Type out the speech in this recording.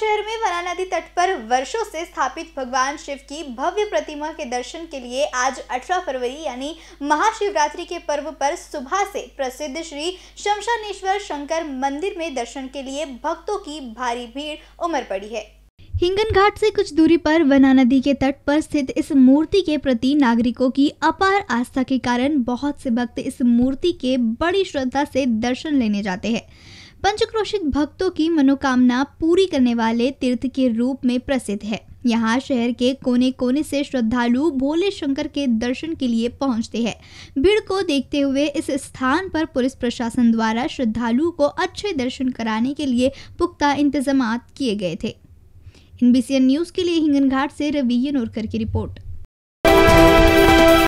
शहर में वना नदी तट पर वर्षों से स्थापित भगवान शिव की भव्य प्रतिमा के दर्शन के लिए आज 18 फरवरी यानी महाशिवरात्रि के पर्व पर सुबह से प्रसिद्ध श्री शमशानेश्वर शंकर मंदिर में दर्शन के लिए भक्तों की भारी भीड़ उमड़ पड़ी है हिंगन घाट से कुछ दूरी पर वना नदी के तट पर स्थित इस मूर्ति के प्रति नागरिकों की अपार आस्था के कारण बहुत से भक्त इस मूर्ति के बड़ी श्रद्धा से दर्शन लेने जाते हैं पंचक्रोशित भक्तों की मनोकामना पूरी करने वाले तीर्थ के रूप में प्रसिद्ध है यहाँ शहर के कोने कोने से श्रद्धालु भोले शंकर के दर्शन के लिए पहुँचते हैं भीड़ को देखते हुए इस स्थान पर पुलिस प्रशासन द्वारा श्रद्धालुओं को अच्छे दर्शन कराने के लिए पुख्ता इंतजाम किए गए थे इन बी न्यूज़ के लिए हिंगनघाट से रवि नोरकर की रिपोर्ट